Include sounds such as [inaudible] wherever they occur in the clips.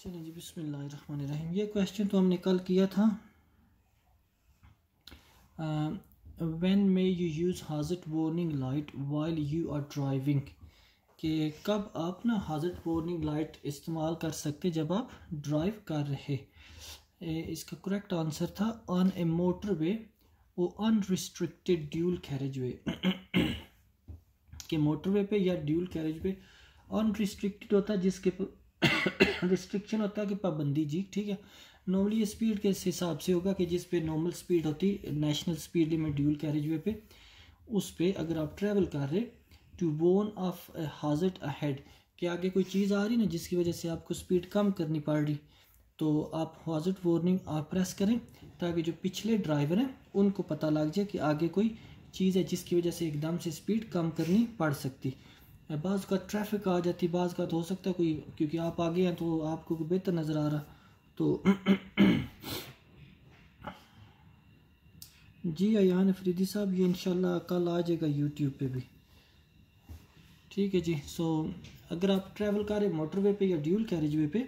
चलिए जी बिसमीम ये क्वेश्चन तो हमने कल किया था when may you use hazard warning light while you are driving कि कब आप ना हाजट वार्निंग लाइट इस्तेमाल कर सकते जब आप ड्राइव कर रहे इसका करेक्ट आंसर था ऑन ए मोटर वे वो अनरिस्ट्रिक्टेड ड्यूल कैरेज वे के मोटर वे पे या ड्यूल कैरेज वे अनरिस्ट्रिक्टेड होता है जिसके रिस्ट्रिक्शन [coughs] होता है कि पाबंदी जी ठीक है नॉर्मली स्पीड के हिसाब से होगा कि जिस पे नॉर्मल स्पीड होती national speed limit dual carriageway पे उस पर अगर आप ट्रैवल कर रहे टू वोन ऑफ हाजट अहेड कि आगे कोई चीज़ आ रही ना जिसकी वजह से आपको स्पीड कम करनी पड़ रही तो आप हॉजट वार्निंग आप प्रेस करें ताकि जो पिछले ड्राइवर हैं उनको पता लग जाए कि आगे कोई चीज़ है जिसकी वजह से एकदम से स्पीड कम करनी पड़ सकती बाज़ का ट्रैफिक आ जाती बाज़ का तो हो सकता है कोई क्योंकि आप आगे हैं तो आपको बेहतर नज़र आ रहा तो [clears throat] जी अयान फ्रीदी साहब ये इनशाला कल आ जाएगा यूट्यूब पे भी ठीक है जी सो अगर आप ट्रैवल कर रहे मोटरवे पे या ड्यूल कैरेज वे पे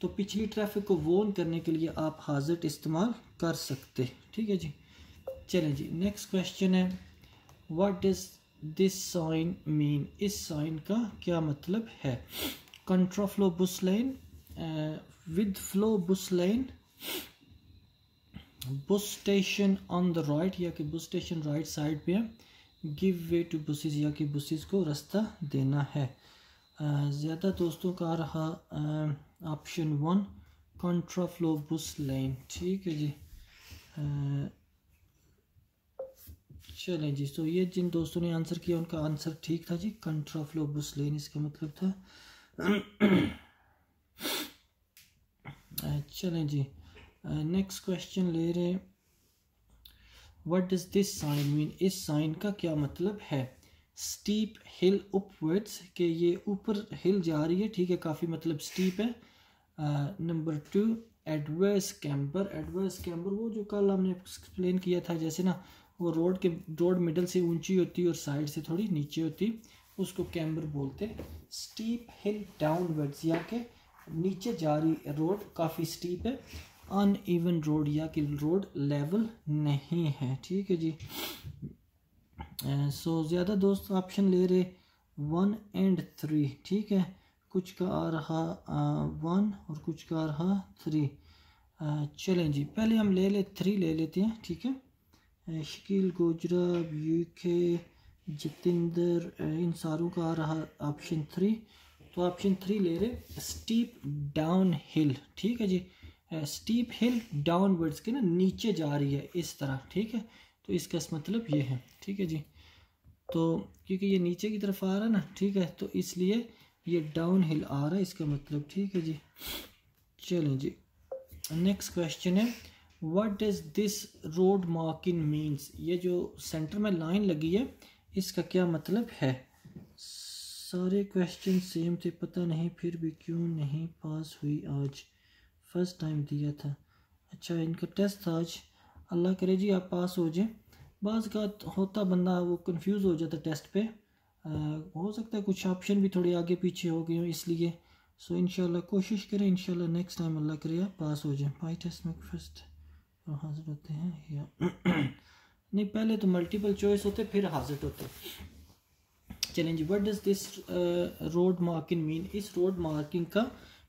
तो पिछली ट्रैफिक को वोन करने के लिए आप हाजत इस्तेमाल कर सकते ठीक है जी चलें जी नेक्स्ट क्वेश्चन है what is this sign mean इस साइन का क्या मतलब है contraflow bus lane with flow bus lane bus station on the right या कि बुस स्टेशन राइट साइड पे है गिव वे टू बसेज या कि बसेज को रास्ता देना है uh, ज़्यादा दोस्तों का रहा ऑप्शन वन कंट्राफ्लो बुस लाइन ठीक है जी uh, चलें जी तो ये जिन दोस्तों ने आंसर किया उनका आंसर ठीक था जी कंट्राफ्लोबस लेन इसका मतलब था [clears throat] चलें जी नेक्स्ट क्वेश्चन ले रहे what does this sign mean इस साइन का क्या मतलब है स्टीप हिल अपवर्ड्स के ये ऊपर हिल जा रही है ठीक है काफ़ी मतलब स्टीप है number two adverse camber adverse camber वो जो कल हमने एक्सप्लेन किया था जैसे ना वो रोड के रोड मिडल से ऊंची होती और साइड से थोड़ी नीचे होती उसको कैम्बर बोलते स्टीप हिल डाउनवर्ड्स या के नीचे जा रही रोड काफ़ी स्टीप है अन ईवन रोड या कि रोड लेवल नहीं है ठीक है जी सो so, ज़्यादा दोस्त ऑप्शन ले रहे वन एंड थ्री ठीक है कुछ का आ रहा वन और कुछ का आ रहा थ्री चलें जी पहले हम ले ले थ्री ले लेते हैं ठीक है शकील गोजरा यू के जितेंद्र इन सारों का आ रहा ऑप्शन थ्री तो ऑप्शन थ्री ले रहे स्टीप डाउन हिल ठीक है जी स्टीप हिल डाउनवर्ड्स के ना नीचे जा रही है इस तरह ठीक है तो इसका मतलब ये है ठीक है जी तो क्योंकि ये नीचे की तरफ आ रहा है ना ठीक है तो इसलिए ये डाउन हिल आ रहा है इसका मतलब ठीक है जी चलें जी नेक्स्ट क्वेश्चन है what does this road marking means ये जो सेंटर में लाइन लगी है इसका क्या मतलब है सारे क्वेश्चन सेम थे पता नहीं फिर भी क्यों नहीं पास हुई आज फर्स्ट टाइम दिया था अच्छा इनका टेस्ट था आज अल्लाह करे जी आप पास हो जाए बाज़ का होता बंदा वो कंफ्यूज हो जाता टेस्ट पे आ, हो सकता है कुछ ऑप्शन भी थोड़े आगे पीछे हो गए हो इसलिए सो इन कोशिश करें इन नेक्स्ट टाइम अल्लाह करे आप पास हो जाए पाई टेस्ट में फर्स्ट तो हाजिर होते हैं या [clears throat] नहीं पहले तो मल्टीपल चॉइस होते फिर हाजिर होते चलें जी what does this road marking mean इस रोड मार्किंग का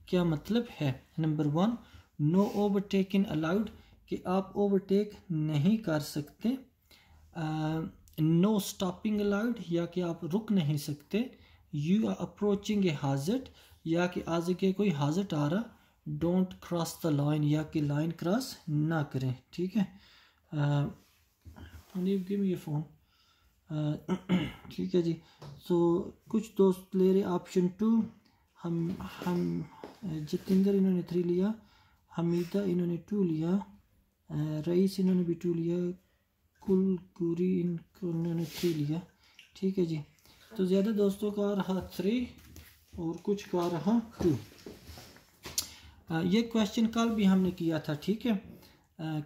क्या मतलब है number one no overtaking allowed कि आप ओवरटेक नहीं कर सकते नो स्टॉपिंग अलाउड या कि आप रुक नहीं सकते you are approaching a hazard या कि आज के कोई हाजट आ रहा डोंट क्रॉस द लाइन या कि लाइन क्रॉस ना करें ठीक है गिव मी फोन ठीक है जी सो so, कुछ दोस्त ले रहे ऑप्शन टू हम हम जितेंद्र इन्होंने थ्री लिया हमीदा इन्होंने टू लिया रईस इन्होंने भी टू लिया कुल इन इन्होंने थ्री लिया ठीक है जी तो ज़्यादा दोस्तों का रहा थ्री और कुछ का रहा टू ये क्वेश्चन कल भी हमने किया था ठीक है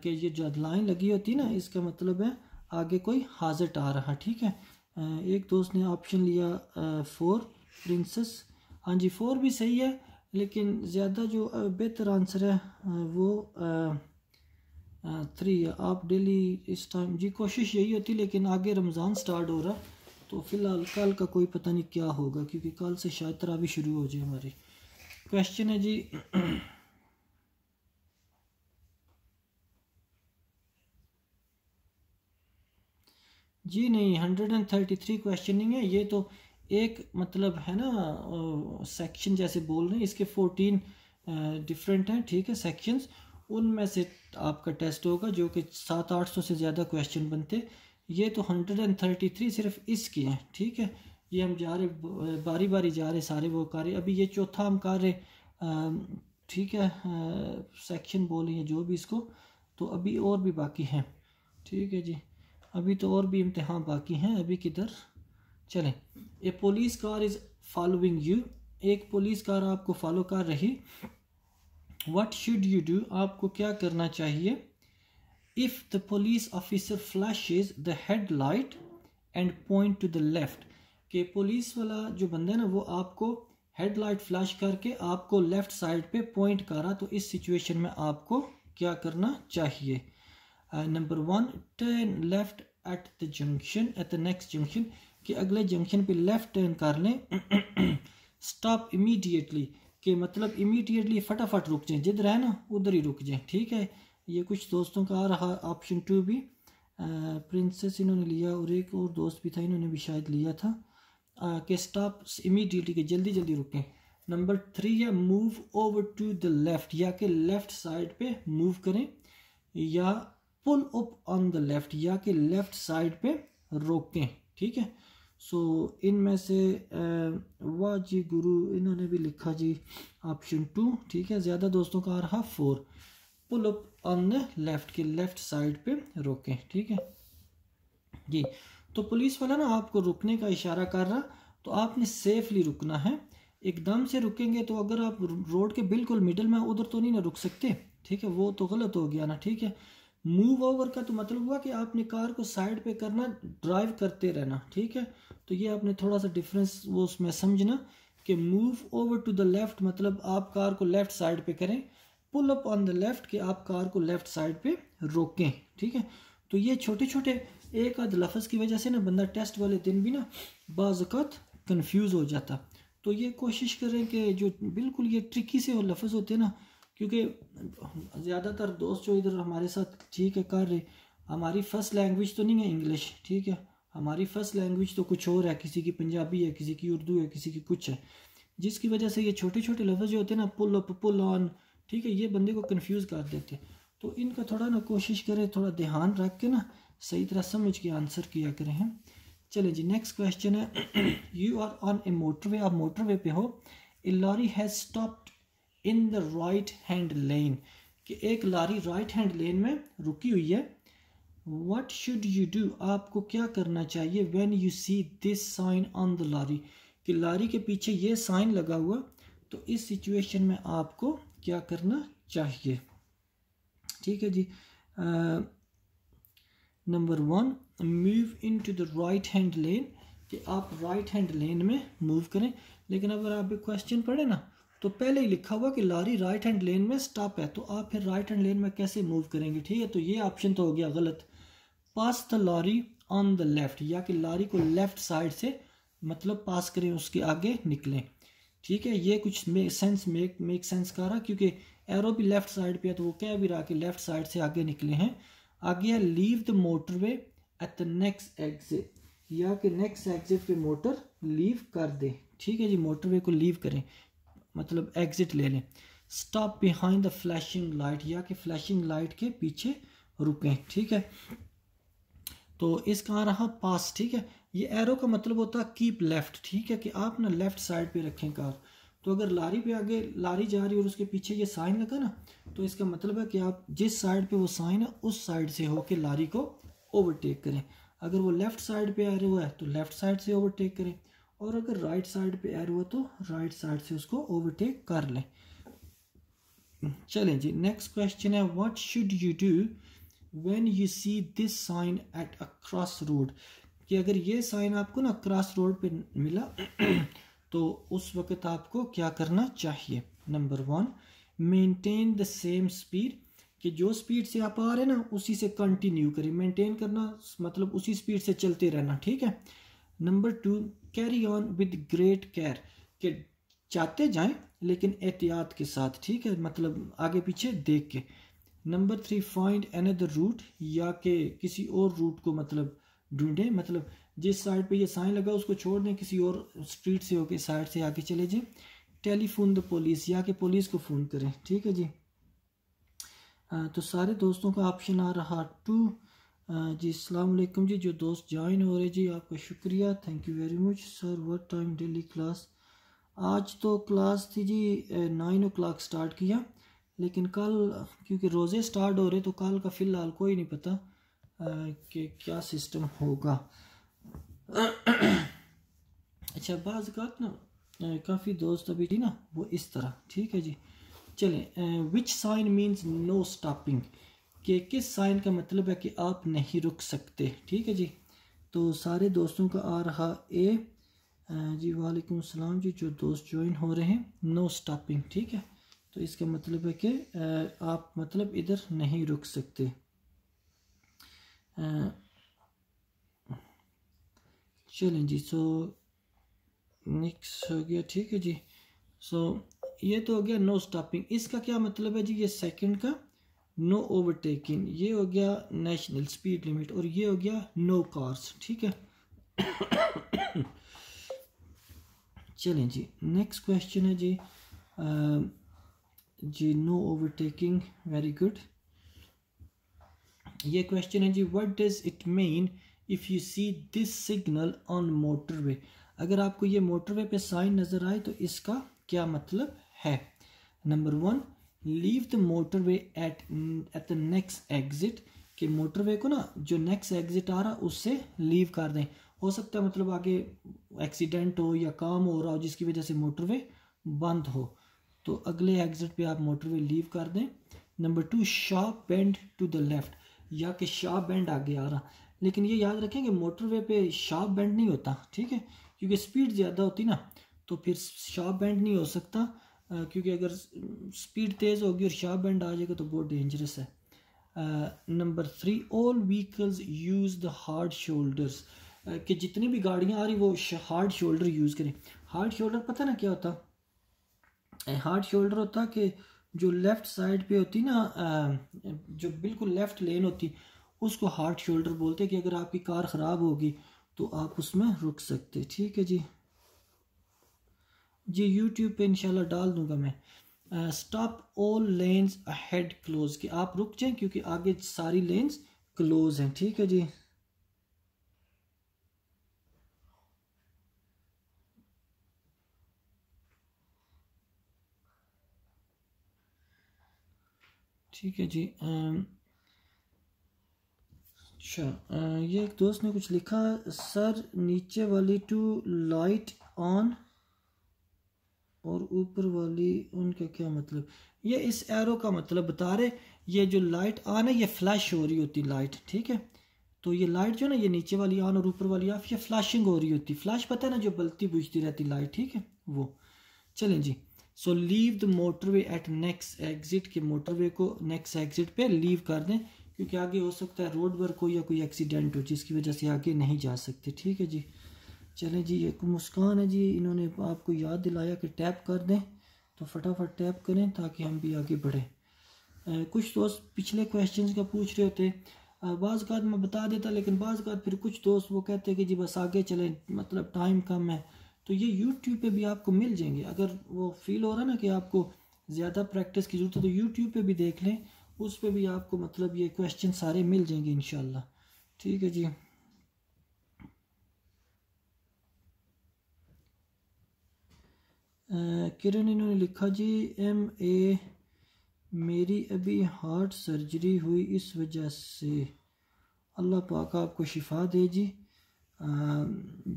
कि ये जो लाइन लगी होती ना इसका मतलब है आगे कोई हाजिट आ रहा ठीक है एक दोस्त ने ऑप्शन लिया फोर प्रिंसेस हाँ जी फोर भी सही है लेकिन ज़्यादा जो बेहतर आंसर है वो थ्री है आप डेली इस टाइम जी कोशिश यही होती लेकिन आगे रमज़ान स्टार्ट हो रहा तो फ़िलहाल कल का कोई पता नहीं क्या होगा क्योंकि कल से शायद तरावी शुरू हो जाए हमारी क्वेश्चन है जी जी नहीं hundred and thirty three question नहीं है ये तो एक मतलब है ना सेक्शन जैसे बोल रहे हैं इसके फोर्टीन डिफरेंट हैं ठीक है सेक्शंस उनमें से आपका टेस्ट होगा जो कि सात आठ सौ से ज़्यादा क्वेश्चन बनते ये तो हंड्रेड एंड थर्टी थ्री सिर्फ इसके हैं ठीक है ये हम जा रहे बारी बारी जा रहे सारे वो कार्य अभी ये चौथा हम कार्य ठीक है सेक्शन हैं जो भी इसको तो अभी और भी बाकी हैं ठीक है जी अभी तो और भी इम्तहान बाकी हैं अभी किधर चलें a police car is following you एक पुलिस कार आपको फॉलो कर रही वट शुड यू डू आपको क्या करना चाहिए if the police officer flash the head light and point to the left कि पुलिस वाला जो बंदा है ना वो आपको हेड लाइट फ्लैश करके आपको लेफ़्ट साइड पे पॉइंट करा तो इस सिचुएशन में आपको क्या करना चाहिए uh, number one turn left at the junction at the next junction कि अगले जंक्शन पे लेफ़्ट टर्न कर लें स्टॉप इमीडिएटली के मतलब इमीडिएटली फटाफट रुक जाएं जिधर है ना उधर ही रुक जाएं ठीक है ये कुछ दोस्तों का आ रहा ऑप्शन टू भी प्रिंसेस uh, इन्होंने लिया और एक और दोस्त भी था इन्होंने भी शायद लिया था आ, uh, कि स्टॉप इमीडिएटली के जल्दी जल्दी रुकें नंबर थ्री है move over to the left या कि लेफ़्ट साइड पे मूव करें या pull up on the left या कि लेफ्ट साइड पे रोकें ठीक है सो so, इनमें से वाह जी गुरु इन्होंने भी लिखा जी ऑप्शन टू ठीक है ज़्यादा दोस्तों का आ रहा four pull up on the left के लेफ्ट साइड पे रोकें ठीक है जी तो पुलिस वाला ना आपको रुकने का इशारा कर रहा तो आपने सेफली रुकना है एकदम से रुकेंगे तो अगर आप रोड के बिल्कुल मिडल में उधर तो नहीं ना रुक सकते ठीक है वो तो गलत हो गया ना ठीक है मूव ओवर का तो मतलब हुआ कि आपने कार को साइड पे करना ड्राइव करते रहना ठीक है तो ये आपने थोड़ा सा डिफरेंस वो उसमें समझना कि move over to the left मतलब आप कार को लेफ़्ट साइड पे करें pull up on the left कि आप कार को लेफ़्ट साइड पे रोकें ठीक है तो ये छोटे छोटे एक आध लफ्ज़ की वजह से ना बंदा टेस्ट वाले दिन भी ना बाज़ात कन्फ्यूज़ हो जाता तो ये कोशिश करें कि जो बिल्कुल ये ट्रिकी से वो लफ्ज़ होते हैं ना क्योंकि ज़्यादातर दोस्त जो इधर हमारे साथ ठीक है कर रहे हमारी फर्स्ट लैंग्वेज तो नहीं है इंग्लिश ठीक है हमारी फर्स्ट लैंग्वेज तो कुछ और है किसी की पंजाबी है किसी की उर्दू है किसी की कुछ है जिसकी वजह से ये छोटे छोटे लफ्ज़ जो होते हैं ना पुल अप पुल ऑन ठीक है ये बंदे को कन्फ्यूज़ कर देते तो इनका थोड़ा ना कोशिश करें थोड़ा ध्यान रख के ना सही तरह समझ के आंसर किया करें हैं चले जी नेक्स्ट क्वेश्चन है you are on a motorway आप मोटरवे पे हो a lorry has stop in the right hand lane कि एक लारी राइट हैंड लेन में रुकी हुई है वट शुड यू डू आपको क्या करना चाहिए when you see this sign on the lorry कि लारी के पीछे ये साइन लगा हुआ तो इस सिचुएशन में आपको क्या करना चाहिए ठीक है जी number one move into the right hand lane कि आप राइट हैंड लेन में मूव करें लेकिन अगर आप क्वेश्चन पढ़े ना तो पहले ही लिखा हुआ कि लारी राइट हैंड लेन में स्टॉप है तो आप फिर राइट हैंड लेन में कैसे मूव करेंगे ठीक है तो ये ऑप्शन तो हो गया गलत pass the lorry on the left या कि लारी को लेफ्ट साइड से मतलब पास करें उसके आगे निकलें ठीक है ये कुछ make sense make make sense का रहा क्योंकि एरो भी लेफ्ट साइड पे है तो वो कह भी रहा कि लेफ्ट साइड से आगे निकले हैं आगे है leave the motorway at the next exit या कि नेक्स्ट एग्जिट पे मोटर लीव कर दे ठीक है जी मोटर वे को लीव करें मतलब एग्ज़िट ले लें stop behind the flashing light या कि फ्लैशिंग लाइट के पीछे रुकें ठीक है तो इसका रहा पास ठीक है ये एरो का मतलब होता है कीप लेफ़्ट ठीक है कि आप ना लेफ़्ट साइड पे रखें कार तो अगर लारी पे आगे लारी जा रही है और उसके पीछे ये साइन लगा ना तो इसका मतलब है कि आप जिस साइड पे वो साइन है उस साइड से होके लारी को ओवरटेक करें अगर वो लेफ़्ट साइड पे आ रहा है तो लेफ़्ट साइड से ओवरटेक करें और अगर राइट साइड पे एयर हुआ तो राइट साइड से उसको ओवरटेक कर लें चलें जी नेक्स्ट क्वेश्चन है what should you do when you see this sign at a cross road कि अगर ये साइन आपको ना क्रॉस रोड पे मिला [clears throat] तो उस वक्त आपको क्या करना चाहिए number one maintain the same speed कि जो स्पीड से आप आ रहे हैं ना उसी से कंटिन्यू करें मेंटेन करना मतलब उसी स्पीड से चलते रहना ठीक है number two carry on with great care के चाहते जाएं लेकिन एहतियात के साथ ठीक है मतलब आगे पीछे देख के number three find another route या के किसी और रूट को मतलब ढूंढें मतलब जिस साइड पे ये साइन लगा उसको छोड़ दें किसी और स्ट्रीट से होके साइड से आके चले जाएं टेलीफोन द पुलिस या के पुलिस को फ़ोन करें ठीक है जी आ, तो सारे दोस्तों का ऑप्शन आ रहा टू Uh, जी अलैक्म जी जो दोस्त ज्वाइन हो रहे जी आपका शुक्रिया thank you very much sir what time daily class आज तो क्लास थी जी नाइन ओ क्लाक स्टार्ट किया लेकिन कल क्योंकि रोज़े स्टार्ट हो रहे तो कल का फ़िलहाल कोई नहीं पता uh, कि क्या सिस्टम होगा [coughs] अच्छा बाज़ ना uh, काफ़ी दोस्त अभी थी ना वो इस तरह ठीक है जी चलें which sign means no stopping कि किस साइन का मतलब है कि आप नहीं रुक सकते ठीक है जी तो सारे दोस्तों का आ रहा ए जी वालेकुम सलाम जी जो दोस्त ज्वाइन हो रहे हैं नो स्टॉपिंग ठीक है तो इसका मतलब है कि आप मतलब इधर नहीं रुक सकते चलें जी सो नेक्स्ट हो गया ठीक है जी सो ये तो हो गया नो स्टॉपिंग इसका क्या मतलब है जी ये सेकंड का नो ओवरटेकिंग ये हो गया नेशनल स्पीड लिमिट और ये हो गया नो कार्स ठीक है चलें जी नेक्स्ट क्वेश्चन है जी आ, जी नो ओवरटेकिंग वेरी गुड ये क्वेश्चन है जी what does it mean if you see this signal on motorway अगर आपको ये मोटरवे पे साइन नज़र आए तो इसका क्या मतलब है number one leave the motorway at at the next exit कि मोटरवे को ना जो नेक्स्ट एग्जिट आ रहा उससे लीव कर दें हो सकता है मतलब आगे एक्सीडेंट हो या काम हो रहा हो जिसकी वजह से मोटरवे बंद हो तो अगले एग्जिट पे आप मोटरवे लीव कर दें number two sharp bend to the left या कि शार्प बेंड आगे आ रहा लेकिन ये याद रखें कि मोटरवे पे शार्प बेंड नहीं होता ठीक है क्योंकि स्पीड ज़्यादा होती ना तो फिर शार्प बेंड नहीं हो सकता क्योंकि अगर स्पीड तेज़ होगी और शार्प बैंड आ जाएगा तो बहुत डेंजरस है number three all vehicles use the hard shoulders कि जितनी भी गाड़ियाँ आ रही वो हार्ड शोल्डर यूज़ करें हार्ड शोल्डर पता ना क्या होता हार्ड शोल्डर होता कि जो लेफ़्ट साइड पे होती ना जो बिल्कुल लेफ़्ट लेन होती उसको हार्ड शोल्डर बोलते हैं कि अगर आपकी कार ख़राब होगी तो आप उसमें रुक सकते ठीक है जी ये यूट्यूब पे इंशाल्लाह डाल दूंगा मैं stop all lanes ahead close की आप रुक जाएं क्योंकि आगे सारी लेंस क्लोज हैं ठीक है जी ठीक है जी अच्छा ये एक दोस्त ने कुछ लिखा सर नीचे वाली टू लाइट ऑन और ऊपर वाली उनका क्या मतलब ये इस एरो का मतलब बता रहे ये जो लाइट ऑन है ये फ्लैश हो रही होती लाइट ठीक है तो ये लाइट जो ना ये नीचे वाली ऑन और ऊपर वाली ऑफ ये फ्लैशिंग हो रही होती फ्लैश पता है ना जो बलती बुझती रहती लाइट ठीक है वो चलें जी so leave the motorway at next exit के मोटरवे को नेक्स्ट एग्जिट पे लीव कर दें क्योंकि आगे हो सकता है रोड पर कोई या कोई एक्सीडेंट हो जिसकी वजह से आगे नहीं जा सकते ठीक है जी चलें जी एक मुस्कान है जी इन्होंने आपको याद दिलाया कि टैप कर दें तो फटाफट टैप करें ताकि हम भी आगे बढ़ें कुछ दोस्त पिछले क्वेश्चंस का पूछ रहे होते बाज़ मैं बता देता लेकिन बाज़ात फिर कुछ दोस्त वो कहते हैं कि जी बस आगे चलें मतलब टाइम कम है तो ये यूट्यूब पे भी आपको मिल जाएंगे अगर वो फील हो रहा ना कि आपको ज़्यादा प्रैक्टिस की ज़रूरत है तो यूट्यूब पर भी देख लें उस पर भी आपको मतलब ये क्वेश्चन सारे मिल जाएंगे इन ठीक है जी किरण इन्होंने लिखा जी एम ए मेरी अभी हार्ट सर्जरी हुई इस वजह से अल्लाह पाक आपको शिफा दे जी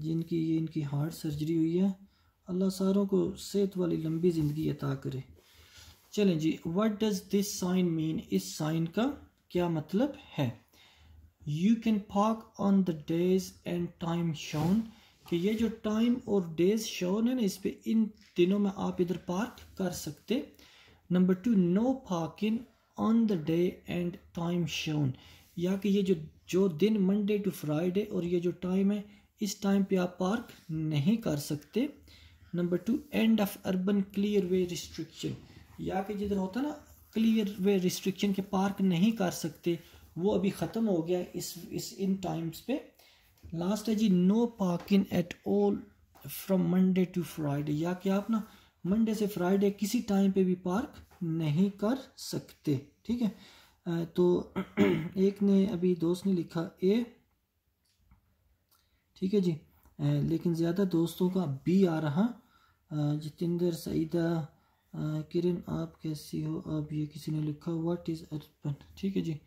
जिनकी ये इनकी हार्ट सर्जरी हुई है अल्लाह सारों को सेहत वाली लंबी ज़िंदगी अता करे चलें जी what does this sign mean इस साइन का क्या मतलब है you can park on the days and time shown कि ये जो टाइम और डेज शोन है ना इस पर इन दिनों में आप इधर पार्क कर सकते number two no parking on the day and time shown या कि ये जो जो दिन मंडे टू फ्राइडे और ये जो टाइम है इस टाइम पे आप पार्क नहीं कर सकते number two end of urban clearway restriction या कि जिधर होता ना क्लियर वे रिस्ट्रिक्शन के पार्क नहीं कर सकते वो अभी ख़त्म हो गया इस इस इन टाइम्स पे लास्ट है जी no parking at all from Monday to Friday या कि आप ना मंडे से फ्राइडे किसी टाइम पे भी पार्क नहीं कर सकते ठीक है तो [clears throat] एक ने अभी दोस्त ने लिखा ए ठीक है जी लेकिन ज़्यादा दोस्तों का बी आ रहा जितेंद्र सईदा किरण आप कैसी हो अब ये किसी ने लिखा व्हाट इज़ अर्पन ठीक है जी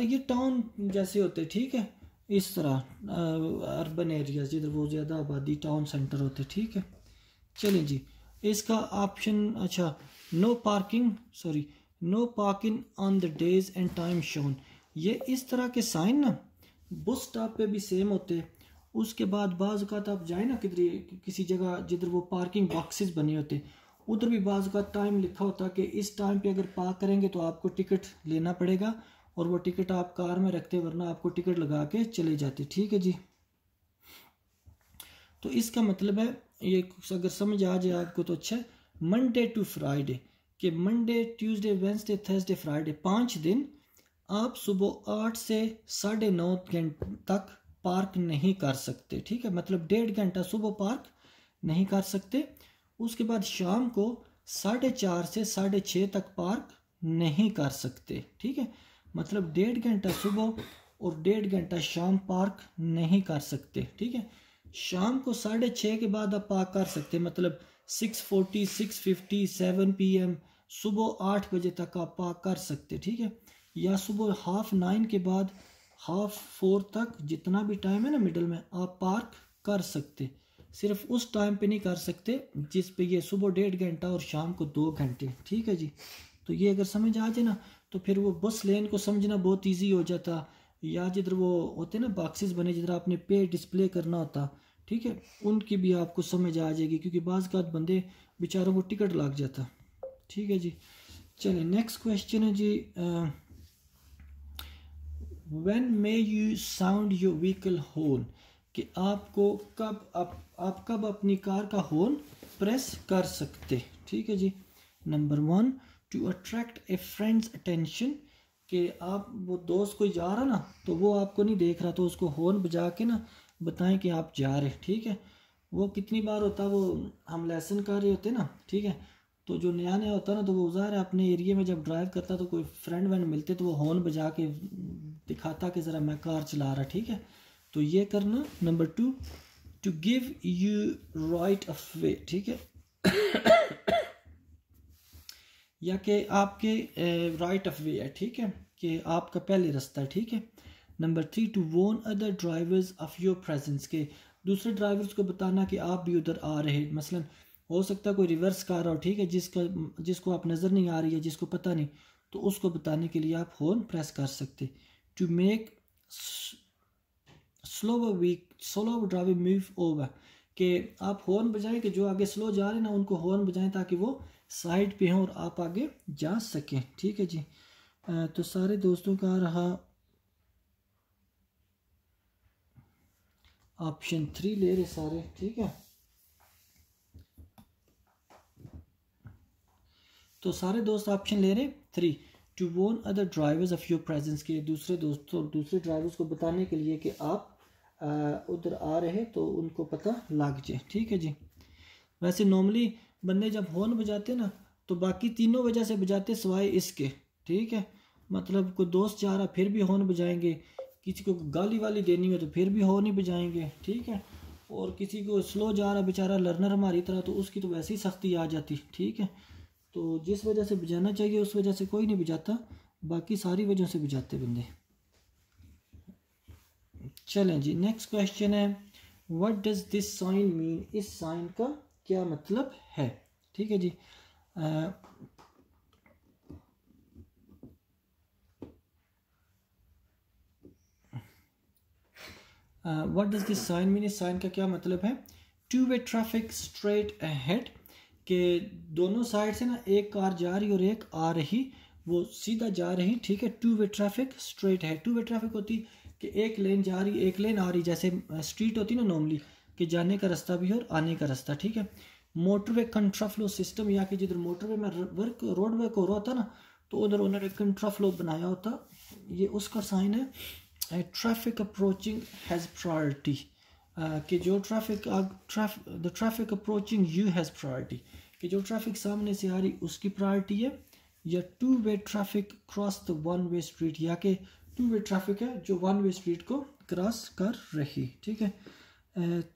ये टाउन जैसे होते ठीक है इस तरह अर्बन एरियाज जिधर बहुत ज़्यादा आबादी टाउन सेंटर होते ठीक है चलिए जी इसका ऑप्शन अच्छा no parking sorry no parking on the days and time shown ये इस तरह के साइन ना बस स्टॉप पे भी सेम होते हैं उसके बाद बाज़ात आप जाए ना किधर किसी जगह जिधर वो पार्किंग बॉक्सेस बने होते उधर भी बाज़त टाइम लिखा होता कि इस टाइम पे अगर पार्क करेंगे तो आपको टिकट लेना पड़ेगा और वो टिकट आप कार में रखते वरना आपको टिकट लगा के चले जाते ठीक है जी तो इसका मतलब है ये अगर समझ आ जाए आपको तो अच्छा मंडे टू फ्राइडे कि Monday Tuesday Wednesday Thursday Friday पाँच दिन आप सुबह आठ से साढ़े नौ घंटे तक पार्क नहीं कर सकते ठीक है मतलब डेढ़ घंटा सुबह पार्क नहीं कर सकते उसके बाद शाम को साढ़े चार से साढ़े छः तक पार्क नहीं कर सकते ठीक है मतलब डेढ़ घंटा सुबह और डेढ़ घंटा शाम पार्क नहीं कर सकते ठीक है शाम को साढ़े छः के बाद आप पार्क कर सकते मतलब six forty six fifty seven P M सुबह आठ बजे तक आप पार्क कर सकते ठीक है या सुबह हाफ नाइन के बाद हाफ फोर तक जितना भी टाइम है ना मिडल में आप पार्क कर सकते सिर्फ उस टाइम पे नहीं कर सकते जिस पे ये सुबह डेढ़ घंटा और शाम को दो घंटे ठीक है जी तो ये अगर समझ आ जाए ना तो फिर वो बस लेन को समझना बहुत ईजी हो जाता या जिधर वो होते ना बॉक्सेस बने जिधर आपने पे डिस्प्ले करना होता ठीक है उनकी भी आपको समझ आ जाएगी क्योंकि बाज़ का बंदे बेचारों को टिकट लग जाता ठीक है जी चलिए नेक्स्ट क्वेश्चन है जी when may you sound your vehicle horn कि आपको कब आप, आप कब अपनी कार का होन प्रेस कर सकते ठीक है जी number one to attract a friend's attention कि आप वो दोस्त कोई जा रहा ना तो वो आपको नहीं देख रहा तो उसको हॉर्न बजा के ना बताएं कि आप जा रहे ठीक है वो कितनी बार होता वो हम लेसन कर रहे होते ना ठीक है तो जो नया नया होता ना तो वो है अपने एरिया में जब ड्राइव करता तो कोई फ्रेंड वेंड मिलते तो वो हॉर्न बजा के दिखाता कि ज़रा मैं कार चला रहा ठीक है तो ये करना number two to give you right of way ठीक है या कि आपके राइट ऑफ वे है ठीक है कि आपका पहले रास्ता है ठीक है number three to warn other drivers of your presence के दूसरे ड्राइवर्स को बताना कि आप भी उधर आ रहे मसलन हो सकता है कोई रिवर्स कार हो ठीक है जिसका जिसको आप नज़र नहीं आ रही है जिसको पता नहीं तो उसको बताने के लिए आप हॉर्न प्रेस कर सकते to make slow weak slow driver move over के आप हॉर्न बजाएं कि जो आगे स्लो जा रहे हैं ना उनको हॉर्न बजाएं ताकि वो साइड पे हैं और आप आगे जा सकें ठीक है जी तो सारे दोस्तों का रहा ऑप्शन थ्री ले रहे सारे ठीक है तो सारे दोस्त ऑप्शन ले रहे three to warn other drivers of your presence के दूसरे दोस्तों और दूसरे ड्राइवर्स को बताने के लिए कि आप उधर आ रहे तो उनको पता लग जाए ठीक है जी वैसे नॉर्मली बंदे जब हॉर्न बजाते ना तो बाकी तीनों वजह से बजाते सिवाय इसके ठीक है मतलब कोई दोस्त जा रहा फिर भी हॉर्न बजाएंगे किसी को गाली वाली देनी हो तो फिर भी हॉर्न ही बजाएंगे ठीक है और किसी को स्लो जा रहा बेचारा लर्नर हमारी तरह तो उसकी तो वैसे ही सख्ती आ जाती ठीक है तो जिस वजह से बजाना चाहिए उस वजह से कोई नहीं बजाता बाकी सारी वजह से बजाते बंदे चलें जी नेक्स्ट क्वेश्चन है what does this sign mean इस साइन का क्या मतलब है ठीक है जी ah, what does this sign mean इस साइन का क्या मतलब है two way traffic straight ahead के दोनों साइड से ना एक कार जा रही और एक आ रही वो सीधा जा रही ठीक है टू वे ट्रैफिक स्ट्रेट है टू वे ट्रैफिक होती कि एक लेन जा रही एक लेन आ रही जैसे स्ट्रीट होती ना नॉर्मली कि जाने का रास्ता भी है और आने का रास्ता ठीक है मोटरवे कंट्राफ्लो सिस्टम यहाँ के जिधर मोटरवे में वर्क रोड वर्क हो रहा होता ना तो उधर उन्होंने कंट्राफ्लो बनाया होता ये उसका साइन है ट्रैफिक अप्रोचिंग हैज़ प्रायोरिटी कि जो traffic the traffic approaching you has priority कि जो ट्रैफिक सामने से आ रही उसकी प्रायोरिटी है या two way traffic cross the one way street या के टू वे ट्रैफिक है जो वन वे स्ट्रीट को क्रॉस कर रही ठीक है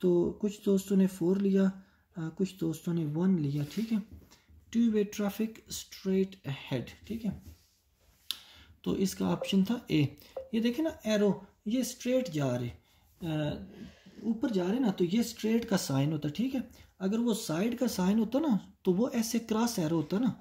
तो कुछ दोस्तों ने फोर लिया कुछ दोस्तों ने वन लिया ठीक है two way traffic straight head ठीक है तो इसका ऑप्शन था ए ये देखे ना एरो ये स्ट्रेट जा रहे ऊपर जा रहे ना तो ये स्ट्रेट का साइन होता ठीक है अगर वो साइड का साइन होता ना तो वो ऐसे क्रॉस एरो होता ना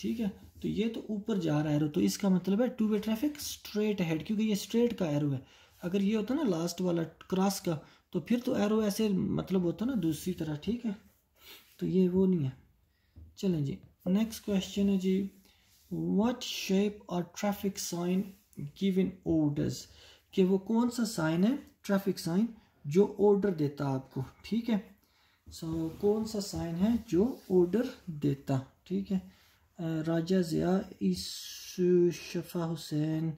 ठीक है तो ये तो ऊपर जा रहा है एरो तो इसका मतलब है two way traffic straight head क्योंकि ये स्ट्रेट का एरो है अगर ये होता ना लास्ट वाला क्रॉस का तो फिर तो एरो ऐसे मतलब होता ना दूसरी तरह ठीक है तो ये वो नहीं है चलें जी नेक्स्ट क्वेश्चन है जी what shape are traffic sign giving orders कि वो कौन सा साइन है ट्रैफिक साइन जो ऑर्डर देता आपको ठीक है सो so, कौन सा साइन है जो ऑर्डर देता ठीक है राजा ज़िया इस शफा हुसैन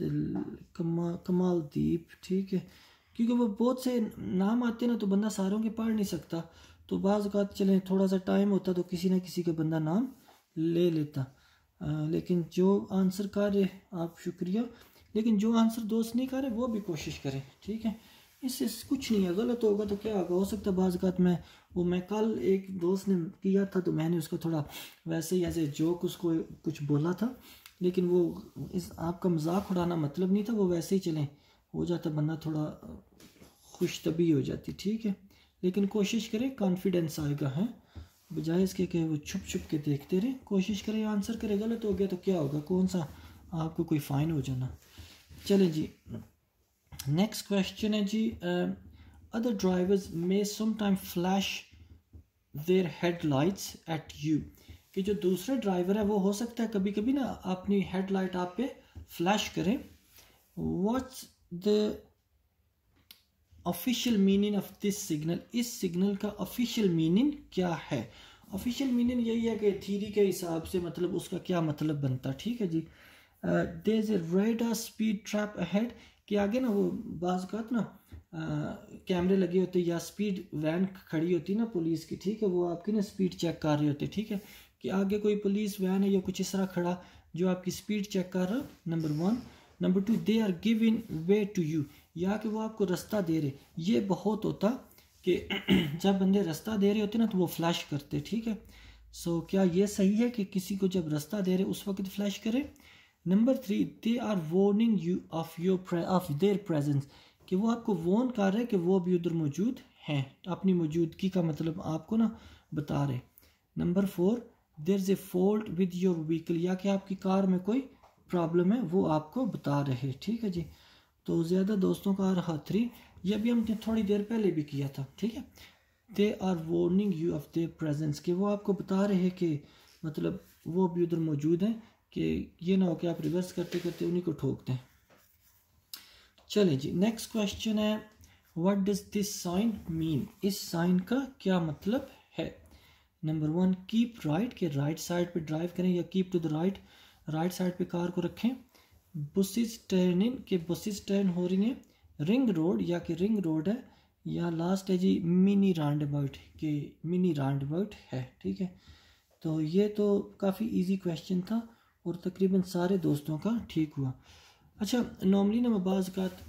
कमा कमाल दीप ठीक है क्योंकि वो बहुत से नाम आते ना तो बंदा सारों के पढ़ नहीं सकता तो बाज चलें थोड़ा सा टाइम होता तो किसी ना किसी का बंदा नाम ले लेता आ, लेकिन जो आंसर कर रहे आप शुक्रिया लेकिन जो आंसर दोस्त नहीं कर रहे वो भी कोशिश करें ठीक है इससे कुछ नहीं है गलत होगा तो क्या होगा हो सकता है बाज़ात मैं वो मैं कल एक दोस्त ने किया था तो मैंने उसको थोड़ा वैसे ही ऐसे जोक उसको कुछ बोला था लेकिन वो इस आपका मजाक उड़ाना मतलब नहीं था वो वैसे ही चलें हो जाता बंदा थोड़ा खुश तभी हो जाती ठीक है लेकिन कोशिश करें कॉन्फिडेंस आएगा है बजाय इसके कि वो छुप छुप के देखते रहें कोशिश करें आंसर करें गलत हो गया तो क्या होगा कौन सा आपको कोई फ़ाइन हो जाना चलें जी नेक्स्ट क्वेश्चन है जी अदर ड्राइवर्स मे समाइम flash their headlights at you कि जो दूसरे ड्राइवर है वो हो सकता है कभी कभी ना अपनी हेडलाइट आप पे फ्लैश करें what's the official meaning of this signal इस सिग्नल का ऑफिशियल मीनिंग क्या है ऑफिशियल मीनिंग यही है कि थीरी के हिसाब से मतलब उसका क्या मतलब बनता है ठीक है जी there is a radar speed trap ahead कि आगे ना वो बाज का ना uh, कैमरे लगे होते या स्पीड वैन खड़ी होती ना पुलिस की ठीक है वो आपकी ना स्पीड चेक कर रही होती ठीक है कि आगे कोई पुलिस वैन है या कुछ इस तरह खड़ा जो आपकी स्पीड चेक कर रहा number one number two they are giving way to you या कि वो आपको रास्ता दे रहे ये बहुत होता कि [clears throat] जब बंदे रास्ता दे रहे होते ना तो वो फ्लैश करते ठीक है सो so, क्या ये सही है कि किसी को जब रास्ता दे रहे उस वक्त फ्लैश करें number three they are warning you of your of their presence कि वो आपको वॉन कर रहे हैं कि वो अभी उधर मौजूद हैं अपनी मौजूदगी का मतलब आपको ना बता रहे number four there is a fault with your vehicle या कि आपकी कार में कोई प्रॉब्लम है वो आपको बता रहे ठीक है जी तो ज़्यादा दोस्तों का रहा थ्री ये भी हमने थोड़ी देर पहले भी किया था ठीक है they are warning you of their presence कि वो आपको बता रहे हैं कि मतलब वो भी उधर मौजूद हैं कि ये ना हो कि आप रिवर्स करते करते उन्हीं को ठोक दें चले जी नेक्स्ट क्वेश्चन है what does this sign mean इस साइन का क्या मतलब नंबर वन कीप राइट के राइट साइड पे ड्राइव करें या keep to the right right side पे कार को रखें बसेस टर्न इन के बसेस टर्न हो रही हैं रिंग रोड या कि रिंग रोड है या लास्ट है जी मिनी राउंड अबाउट के मिनी राउंड अबाउट है ठीक है तो ये तो काफ़ी इजी क्वेश्चन था और तकरीबन सारे दोस्तों का ठीक हुआ अच्छा नॉर्मली ना मैं बाज़ात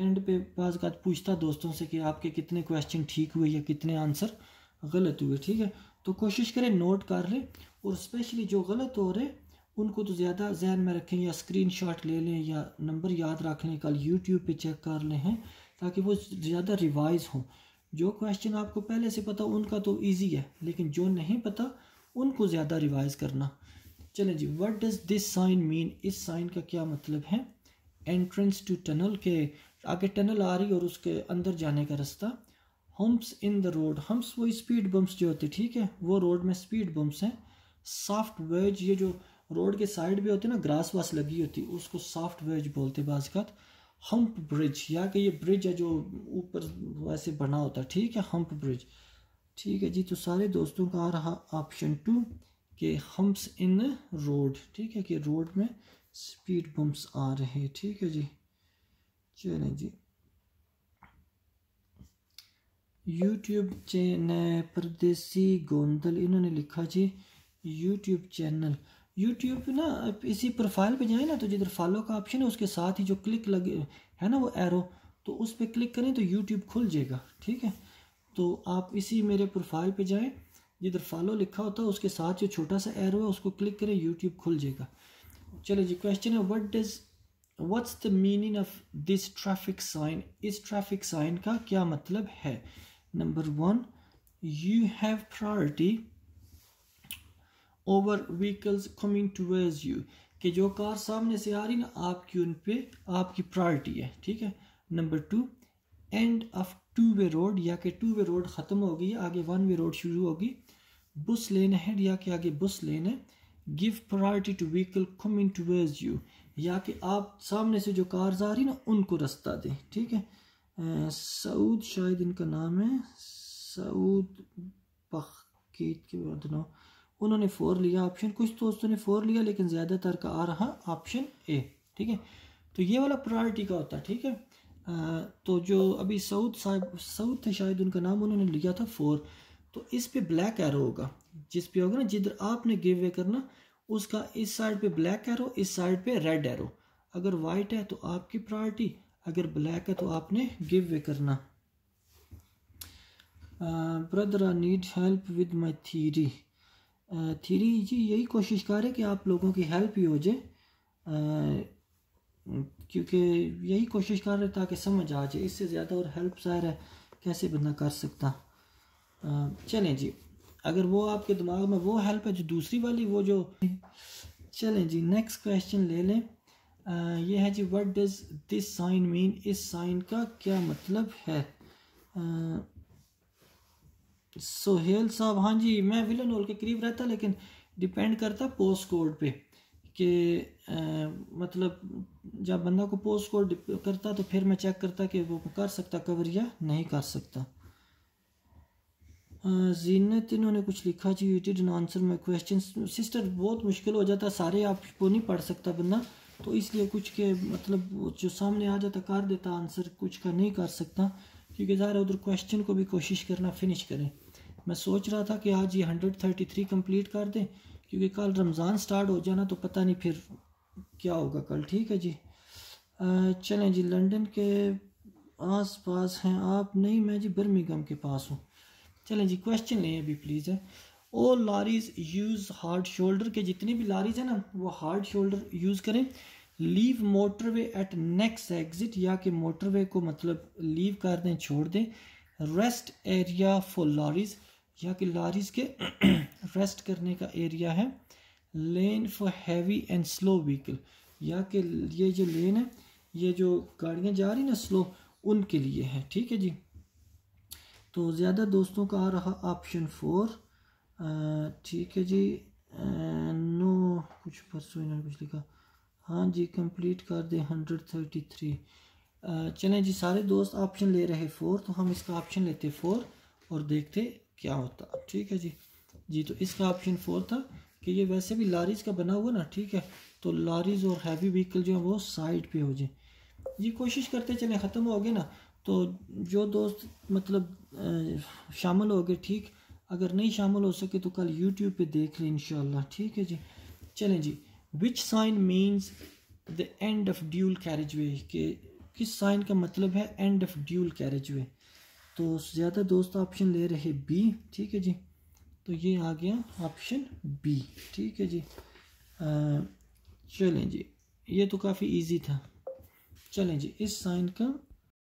एंड [clears throat] पे बाज़ात पूछता दोस्तों से कि आपके कितने क्वेश्चन ठीक हुए या कितने आंसर गलत हुए ठीक है तो कोशिश करें नोट कर लें और स्पेशली जो गलत हो रहे उनको तो ज़्यादा जहन में रखें या स्क्रीन शॉट ले लें या नंबर याद रख लें कल यूट्यूब पे चेक कर लें ताकि वो ज़्यादा रिवाइज हों जो क्वेश्चन आपको पहले से पता उनका तो ईजी है लेकिन जो नहीं पता उनको ज़्यादा रिवाइज करना चलें जी what does this sign mean इस साइन का क्या मतलब है एंट्रेंस टू टनल के आगे टनल आ रही और उसके अंदर जाने का रास्ता humps in the road humps वही स्पीड बम्प्स जो होते हैं ठीक है वो रोड में स्पीड बम्प्स हैं सॉफ्ट वेज ये जो रोड के साइड पे होते हैं ना ग्रास वास लगी होती है उसको सॉफ्ट वेज बोलते हैं हम्प ब्रिज या कि ये ब्रिज है जो ऊपर वैसे बना होता है ठीक है हम्प ब्रिज ठीक है जी तो सारे दोस्तों का आ रहा ऑप्शन टू के हम्प्स इन रोड ठीक है कि रोड में स्पीड बम्प्स आ रहे हैं ठीक है जी चलें जी यूट्यूब चैनल परदेसी गोंदल इन्होंने लिखा जी यूट्यूब चैनल यूट्यूब ना इसी प्रोफाइल पे जाए ना तो जिधर फॉलो का ऑप्शन है उसके साथ ही जो क्लिक लगे है ना वो एरो तो उस पर क्लिक करें तो यूट्यूब खुल जाएगा ठीक है तो आप इसी मेरे प्रोफाइल पे जाएं जिधर फॉलो लिखा होता है उसके साथ जो छोटा सा एरो है उसको क्लिक करें यूट्यूब खुल जाएगा चलो जी क्वेश्चन है what does what's the meaning of this traffic sign इस ट्रैफिक साइन का क्या मतलब है number one you have priority over vehicles coming towards you कि जो कार सामने से आ रही ना आपकी उन पर आपकी प्रायोरिटी है ठीक है number two end of two way road या कि टू वे रोड ख़त्म हो गई आगे वन वे रोड शुरू होगी बुस लेन है या कि आगे बुस लेन है give priority to vehicle coming towards you या कि आप सामने से जो कार्स आ रही ना उनको रास्ता दें ठीक है सऊद शायद इनका नाम है सऊद बखीत के नो उन्होंने फ़ोर लिया ऑप्शन कुछ दोस्तों ने फ़ोर लिया लेकिन ज़्यादातर का आ रहा ऑप्शन ए ठीक है तो ये वाला प्रायोरिटी का होता है ठीक है तो जो अभी सऊद साहब सऊद थे शायद उनका नाम उन्होंने लिया था फ़ोर तो इस पे ब्लैक एरो होगा जिस पे होगा ना जिधर आपने गिव वे करना उसका इस साइड पे ब्लैक एरो इस साइड पे रेड एरो अगर वाइट है तो आपकी प्रायोरिटी अगर ब्लैक है तो आपने गिव वे करना brother I need help with my theory theory जी यही कोशिश कर रहे कि आप लोगों की हेल्प ही हो जाए क्योंकि यही कोशिश कर रहे ताकि समझ आ जाए इससे ज़्यादा और हेल्प ज़ाहिर है कैसे बंदा कर सकता चलें जी अगर वो आपके दिमाग में वो हेल्प है जो दूसरी वाली वो जो चलें जी नेक्स्ट क्वेश्चन ले लें ये है जी what does this sign mean इस साइन का क्या मतलब है सोहेल साहब हाँ जी मैं विलन हॉल के करीब रहता लेकिन डिपेंड करता पोस्ट कोड पे कि मतलब जब बंदा को पोस्ट कोड करता तो फिर मैं चेक करता कि वो कर सकता कवर या नहीं कर सकता जीनत इन्होंने कुछ लिखा जी you did answer my question sister बहुत मुश्किल हो जाता सारे आपको नहीं पढ़ सकता बंदा तो इसलिए कुछ के मतलब जो सामने आ जाता कर देता आंसर कुछ का नहीं कर सकता क्योंकि ज़ाहिर उधर क्वेश्चन को भी कोशिश करना फिनिश करें मैं सोच रहा था कि आज ये हंड्रेड थर्टी थ्री कम्प्लीट कर दें क्योंकि कल रमज़ान स्टार्ट हो जाना तो पता नहीं फिर क्या होगा कल ठीक है जी चलें जी लंदन के आस पास हैं आप नहीं मैं जी बर्मिंगम के पास हूँ चलें जी क्वेश्चन लें अभी प्लीज़ है all lorries use hard shoulder के जितने भी लारीज हैं ना वो हार्ड शोल्डर यूज़ करें leave motorway at next exit या कि मोटरवे को मतलब लीव कर दें छोड़ दें रेस्ट एरिया फॉर लारीज या कि लारीज के [clears throat] रेस्ट करने का एरिया है lane for heavy and slow vehicle या कि ये जो लेन है ये जो गाड़ियाँ जा रही ना स्लो उनके लिए है ठीक है जी तो ज़्यादा दोस्तों का आ रहा ऑप्शन फोर ठीक है जी नो कुछ परसों इन्होंने कुछ लिखा हाँ जी कंप्लीट कर दें हंड्रेड थर्टी थ्री चलें जी सारे दोस्त ऑप्शन ले रहे फोर तो हम इसका ऑप्शन लेते फोर और देखते क्या होता ठीक है जी जी तो इसका ऑप्शन फोर था कि ये वैसे भी लारीज का बना हुआ ना ठीक है तो लारीज और हैवी व्हीकल जो है वो साइड पे हो जाए जी कोशिश करते चलें ख़त्म हो गए ना तो जो दोस्त मतलब शामिल हो गए ठीक अगर नहीं शामिल हो सके तो कल यूट्यूब पे देख लें इन ठीक है जी चलें जी which sign means the end of dual carriageway के किस साइन का मतलब है end of dual carriageway तो ज़्यादा दोस्त ऑप्शन ले रहे बी ठीक है जी तो ये आ गया ऑप्शन बी ठीक है जी चलें जी ये तो काफ़ी इजी था चलें जी इस साइन का